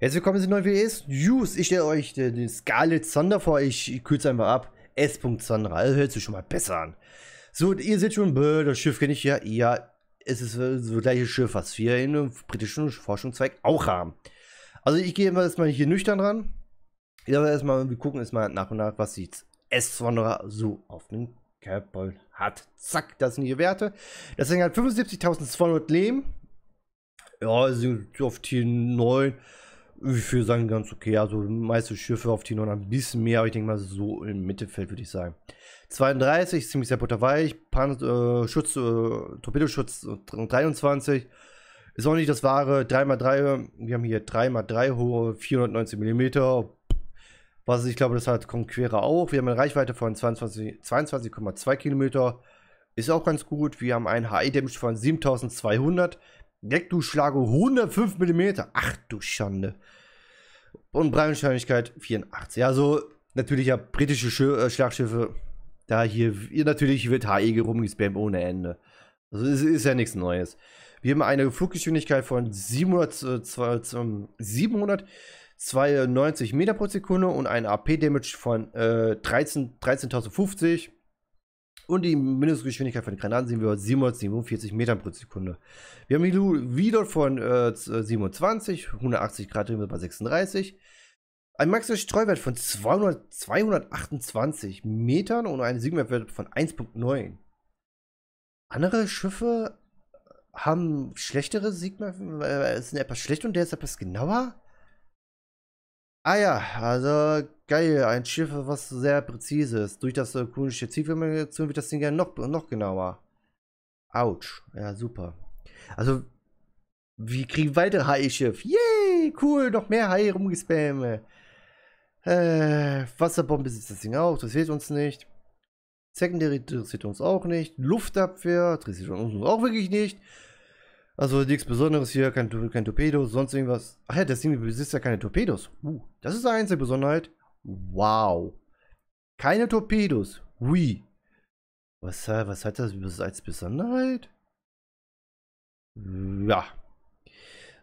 Herzlich willkommen zu neuen VDs News. Ich stelle euch den, den Scarlet Thunder vor. Ich, ich kürze einfach ab. S. Thunder. Also hört sich schon mal besser an. So, ihr seht schon, bäh, das Schiff kenne ich ja. Ja, es ist äh, das gleiche Schiff, was wir in einem britischen Forschungszweig auch haben. Also ich gehe immer erstmal hier nüchtern ran. Ich glaube, erstmal, wir gucken erstmal nach und nach, was die S-Wanderer so auf dem Capball hat. Zack, das sind die Werte. Das sind halt 75.200 Leben. Ja, sind auf Tier 9 wie viel sagen, ganz okay. Also meiste Schiffe auf Tino ein bisschen mehr, aber ich denke mal so im Mittelfeld, würde ich sagen. 32, ziemlich sehr butterweich. Pan äh, Schutz, äh, Torpedoschutz 23. Äh, Ist auch nicht das wahre 3x3. Wir haben hier 3x3 hohe 490 mm. Was ich glaube, das hat Conquera auch. Wir haben eine Reichweite von 22,2 22, km. Ist auch ganz gut. Wir haben einen HE-Damage von 7200. Deck, du Schlage 105 mm. Ach du Schande. Und Breitenscheinigkeit 84. Also natürlich ja britische Sch äh, Schlagschiffe. Da hier, hier natürlich wird HE rumgespammt ohne Ende. Also ist, ist ja nichts Neues. Wir haben eine Fluggeschwindigkeit von 700, äh, 792 ähm, Meter pro Sekunde und eine AP-Damage von äh, 13.050. 13 und die Mindestgeschwindigkeit von den Granaten sehen wir 747 Metern pro Sekunde. Wir haben die wieder von äh, 27, 180 äh, Grad drehen wir bei 36. Ein maximaler Streuwert von 200, 228 Metern und ein sigma von 1.9. Andere Schiffe äh, haben schlechtere Sigma, äh, sind etwas schlecht und der ist etwas genauer. Ah ja, also Geil, ein Schiff, was sehr präzise ist. Durch das kulische äh, Zielformation wird das Ding ja noch, noch genauer. Autsch. Ja, super. Also, wir kriegen weitere Haie-Schiff. Yay, cool, noch mehr Haie rumgespamme. Äh, Wasserbombe sitzt das Ding auch, das hilft uns nicht. Secondary interessiert uns auch nicht. Luftabwehr interessiert uns auch wirklich nicht. Also nichts Besonderes hier, kein, kein Torpedo, sonst irgendwas. Ach ja, das Ding besitzt ja keine Torpedos. Uh, das ist eine einzige Besonderheit. Wow. Keine Torpedos. Hui. Was, äh, was hat das als Besonderheit? Ja.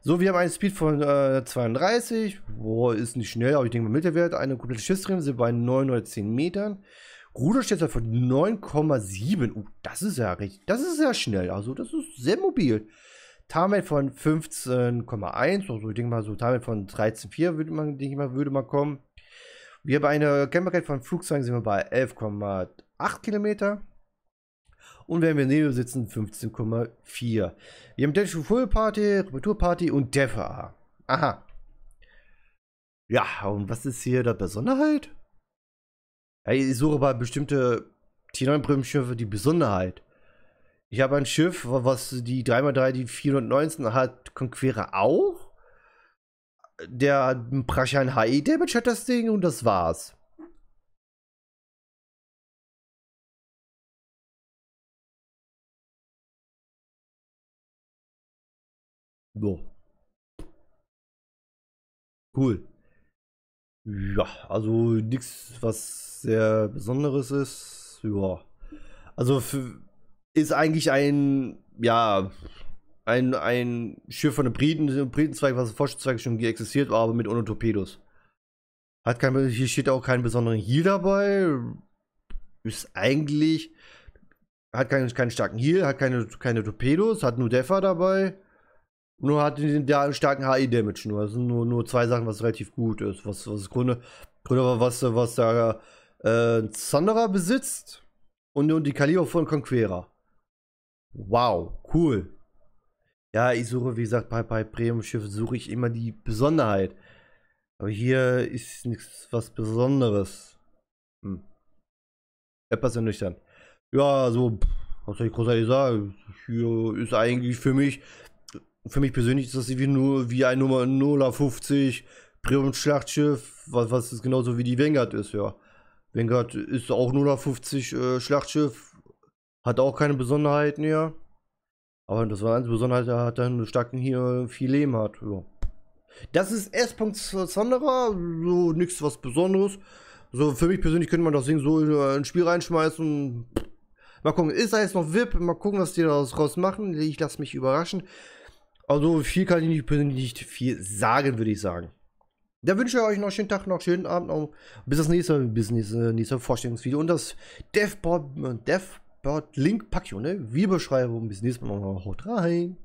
So, wir haben einen Speed von äh, 32. Boah, ist nicht schnell, aber ich denke mal Mittelwert. Eine komplette Schiffsriemen sind bei 9 oder 10 Metern. Ruderstützer von 9,7. Uh, das ist ja richtig. Das ist ja schnell. Also, das ist sehr mobil. Tarmet von 15,1. Also, ich denke mal, so Tarmet von 13,4 würde man, denke ich mal, würde man kommen. Wir haben eine Camperkeit von Flugzeugen sind wir bei 11,8 Kilometer. Und wenn wir Nebel sitzen, 15,4. Wir haben Dash Full Party, Reparaturparty und DEFA. Aha. Ja, und was ist hier der Besonderheit? ich suche bei bestimmte T9-Bremsschiffe die Besonderheit. Ich habe ein Schiff, was die 3x3, die 419 hat, Conquera auch der Prashan HE Damage hat das Ding und das war's. So. Cool. Ja, also nichts, was sehr Besonderes ist. Ja. Also ist eigentlich ein, ja, ein, ein Schiff von den Briten, einem Britenzweig, was ein Forschungszweig schon existiert war, aber mit ohne Torpedos. Hat kein, hier steht auch keinen besonderen Heal dabei. Ist eigentlich. Hat keinen, keinen starken Heal, hat keine, keine Torpedos, hat nur Defa dabei. Nur hat den, den starken HE-Damage. Nur. Das sind nur, nur zwei Sachen, was relativ gut ist. Was, was Gründe, Gründe war, was, was da äh, Zanderer besitzt. Und, und die Kaliber von Conquera. Wow, cool. Ja, ich suche, wie gesagt, bei, bei Premium-Schiffen suche ich immer die Besonderheit. Aber hier ist nichts was Besonderes. Hm. Etwas ernüchternd. Ja, so, also, was soll ich großartig sagen? Hier ist eigentlich für mich, für mich persönlich ist das wie nur wie ein Nummer 050 Premium-Schlachtschiff, was, was ist genauso wie die Vanguard ist, ja. Vanguard ist auch 050 äh, Schlachtschiff, hat auch keine Besonderheiten, ja. Aber das war eine Besonderheit, halt, er hat dann einen starken hier viel Leben hat. Ja. Das ist S. Sonderer, so nichts was Besonderes. So für mich persönlich könnte man das Ding so äh, in ein Spiel reinschmeißen. Mal gucken, ist da jetzt noch VIP? Mal gucken, was die daraus machen. Ich lasse mich überraschen. Also viel kann ich nicht, nicht viel sagen, würde ich sagen. Da wünsche ich euch noch einen schönen Tag, noch einen schönen Abend, bis das nächste, bis nächste, nächste Vorstellungsvideo und das Dev, äh, Dev Bird. Link packe ich unten Videobeschreibung. Bis nächstes Mal. Haut rein.